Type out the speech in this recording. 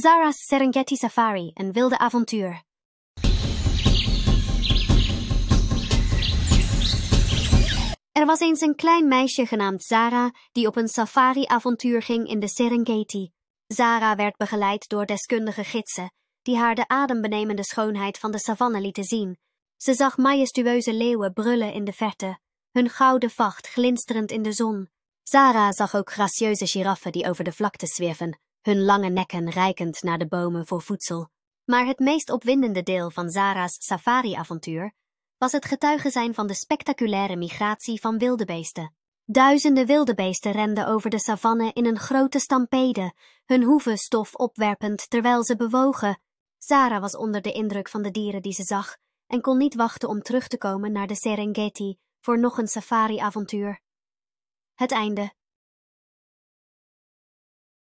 Zara's Serengeti Safari, een wilde avontuur. Er was eens een klein meisje genaamd Zara die op een safari-avontuur ging in de Serengeti. Zara werd begeleid door deskundige gidsen die haar de adembenemende schoonheid van de savanne lieten zien. Ze zag majestueuze leeuwen brullen in de verte, hun gouden vacht glinsterend in de zon. Zara zag ook gracieuze giraffen die over de vlakte zwierven, hun lange nekken reikend naar de bomen voor voedsel. Maar het meest opwindende deel van Zara's safari-avontuur was het getuige zijn van de spectaculaire migratie van beesten. Duizenden beesten renden over de savanne in een grote stampede, hun hoeven stof opwerpend terwijl ze bewogen. Zara was onder de indruk van de dieren die ze zag en kon niet wachten om terug te komen naar de Serengeti voor nog een safari-avontuur. Het einde.